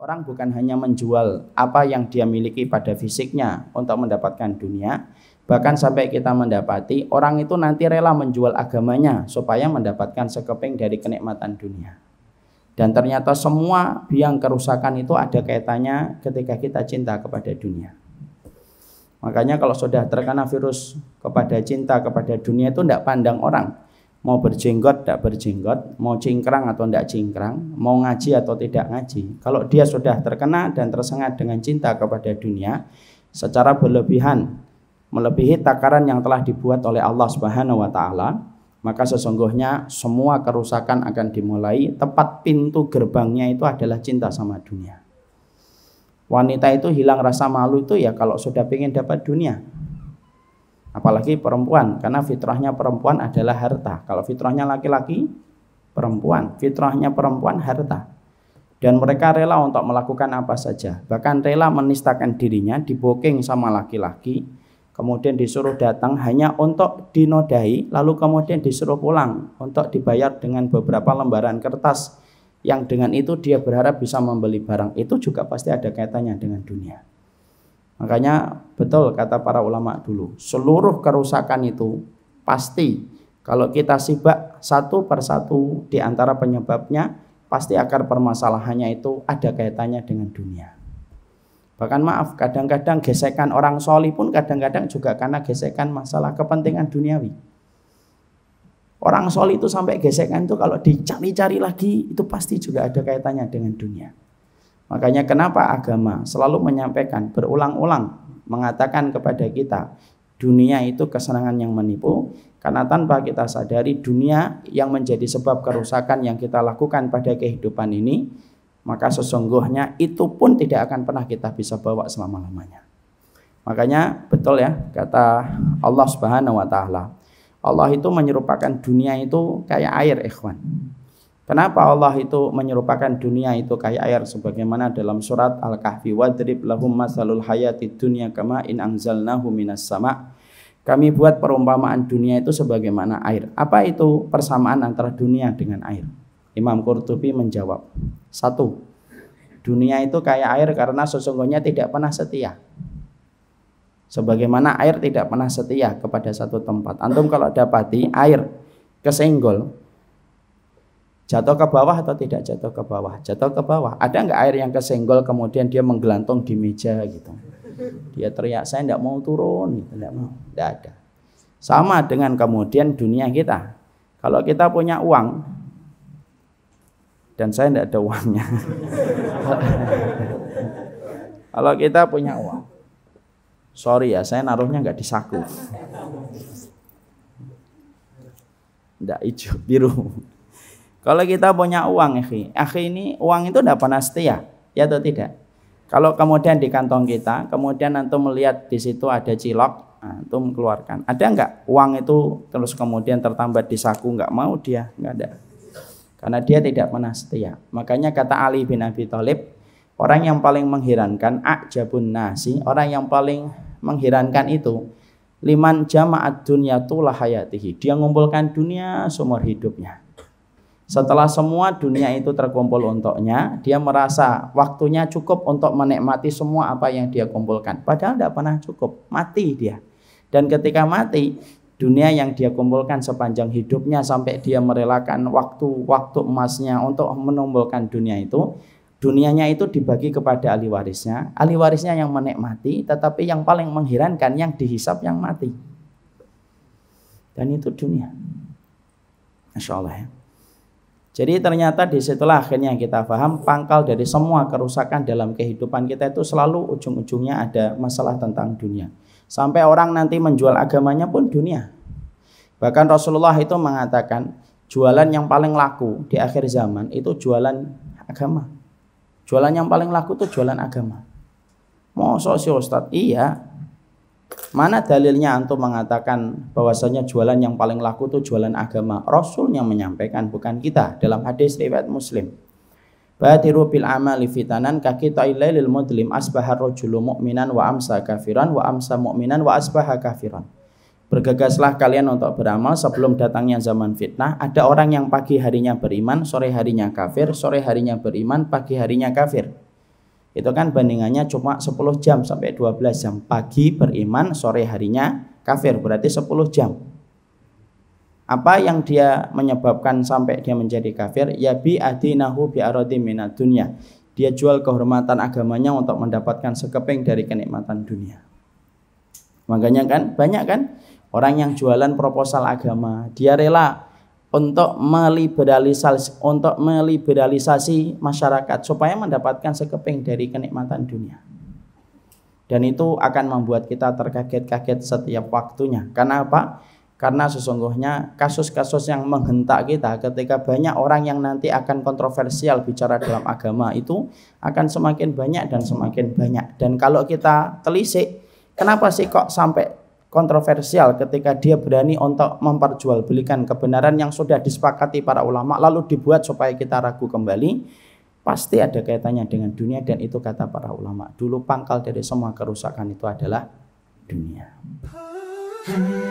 Orang bukan hanya menjual apa yang dia miliki pada fisiknya untuk mendapatkan dunia, bahkan sampai kita mendapati orang itu nanti rela menjual agamanya supaya mendapatkan sekeping dari kenikmatan dunia. Dan ternyata semua biang kerusakan itu ada kaitannya ketika kita cinta kepada dunia. Makanya kalau sudah terkena virus kepada cinta kepada dunia itu tidak pandang orang mau berjenggot tidak berjenggot, mau cingkrang atau tidak cingkrang, mau ngaji atau tidak ngaji. Kalau dia sudah terkena dan tersengat dengan cinta kepada dunia secara berlebihan, melebihi takaran yang telah dibuat oleh Allah Subhanahu wa taala, maka sesungguhnya semua kerusakan akan dimulai tepat pintu gerbangnya itu adalah cinta sama dunia. Wanita itu hilang rasa malu itu ya kalau sudah ingin dapat dunia, apalagi perempuan karena fitrahnya perempuan adalah harta kalau fitrahnya laki-laki perempuan fitrahnya perempuan harta dan mereka rela untuk melakukan apa saja bahkan rela menistakan dirinya diboking sama laki-laki kemudian disuruh datang hanya untuk dinodai lalu kemudian disuruh pulang untuk dibayar dengan beberapa lembaran kertas yang dengan itu dia berharap bisa membeli barang itu juga pasti ada kaitannya dengan dunia Makanya betul kata para ulama dulu, seluruh kerusakan itu pasti kalau kita sibak satu persatu di antara penyebabnya, pasti akar permasalahannya itu ada kaitannya dengan dunia. Bahkan maaf, kadang-kadang gesekan orang soli pun kadang-kadang juga karena gesekan masalah kepentingan duniawi. Orang soli itu sampai gesekan itu kalau dicari-cari lagi, itu pasti juga ada kaitannya dengan dunia. Makanya kenapa agama selalu menyampaikan berulang-ulang mengatakan kepada kita dunia itu kesenangan yang menipu karena tanpa kita sadari dunia yang menjadi sebab kerusakan yang kita lakukan pada kehidupan ini maka sesungguhnya itu pun tidak akan pernah kita bisa bawa selama-lamanya. Makanya betul ya kata Allah Subhanahu wa taala. Allah itu menyerupakan dunia itu kayak air ikhwan. Kenapa Allah itu menyerupakan dunia itu kayak air sebagaimana dalam surat Al-Kahfi wadrib lahum masalul hayati dunya kama in anzalnahu minas sama. Kami buat perumpamaan dunia itu sebagaimana air. Apa itu persamaan antara dunia dengan air? Imam Qurtubi menjawab, satu, dunia itu kayak air karena sesungguhnya tidak pernah setia. Sebagaimana air tidak pernah setia kepada satu tempat. Antum kalau dapati air kesenggol, Jatuh ke bawah atau tidak jatuh ke bawah? Jatuh ke bawah. Ada nggak air yang kesenggol kemudian dia menggelantung di meja gitu? Dia teriak saya tidak mau turun, gitu. tidak mau, tidak ada. Sama dengan kemudian dunia kita. Kalau kita punya uang dan saya tidak ada uangnya. Kalau kita punya uang, sorry ya, saya naruhnya nggak di saku, tidak hijau biru. Kalau kita punya uang, akhi, akhi ini uang itu tidak pernah setia, ya atau tidak? Kalau kemudian di kantong kita, kemudian nanti melihat di situ ada cilok, antum nah, keluarkan. Ada nggak uang itu terus kemudian tertambat di saku nggak mau dia nggak ada, karena dia tidak pernah setia. Makanya kata Ali bin Abi Thalib, orang yang paling mengherankan akjabun nasi, orang yang paling mengherankan itu liman jamaat dunia tulah hayatihi. Dia ngumpulkan dunia seumur hidupnya. Setelah semua dunia itu terkumpul untuknya, dia merasa waktunya cukup untuk menikmati semua apa yang dia kumpulkan. Padahal tidak pernah cukup, mati dia. Dan ketika mati, dunia yang dia kumpulkan sepanjang hidupnya sampai dia merelakan waktu-waktu emasnya untuk menumbuhkan dunia itu, dunianya itu dibagi kepada ahli warisnya. Ahli warisnya yang menikmati, tetapi yang paling mengherankan yang dihisap yang mati. Dan itu dunia. Masya Allah ya. Jadi ternyata disitulah akhirnya kita paham pangkal dari semua kerusakan dalam kehidupan kita itu selalu ujung-ujungnya ada masalah tentang dunia. Sampai orang nanti menjual agamanya pun dunia. Bahkan Rasulullah itu mengatakan jualan yang paling laku di akhir zaman itu jualan agama. Jualan yang paling laku itu jualan agama. Mau sih Ustaz? Iya, Mana dalilnya antum mengatakan bahwasanya jualan yang paling laku itu jualan agama? Rasul yang menyampaikan bukan kita dalam hadis riwayat Muslim. Batiru bil amali fitanan kaki ta'ilailil mudlim asbahar rajulu mu'minan wa amsa kafiran wa amsa mu'minan wa asbaha kafiran. Bergegaslah kalian untuk beramal sebelum datangnya zaman fitnah. Ada orang yang pagi harinya beriman, sore harinya kafir, sore harinya beriman, pagi harinya kafir itu kan bandingannya cuma 10 jam sampai 12 jam pagi beriman sore harinya kafir berarti 10 jam apa yang dia menyebabkan sampai dia menjadi kafir ya bi adinahu bi aradi minad dunya dia jual kehormatan agamanya untuk mendapatkan sekeping dari kenikmatan dunia makanya kan banyak kan orang yang jualan proposal agama dia rela untuk meliberalisasi untuk meliberalisasi masyarakat supaya mendapatkan sekeping dari kenikmatan dunia. Dan itu akan membuat kita terkaget-kaget setiap waktunya. Karena apa? Karena sesungguhnya kasus-kasus yang menghentak kita ketika banyak orang yang nanti akan kontroversial bicara dalam agama itu akan semakin banyak dan semakin banyak. Dan kalau kita telisik, kenapa sih kok sampai kontroversial ketika dia berani untuk memperjualbelikan kebenaran yang sudah disepakati para ulama lalu dibuat supaya kita ragu kembali pasti ada kaitannya dengan dunia dan itu kata para ulama dulu pangkal dari semua kerusakan itu adalah dunia. Hmm.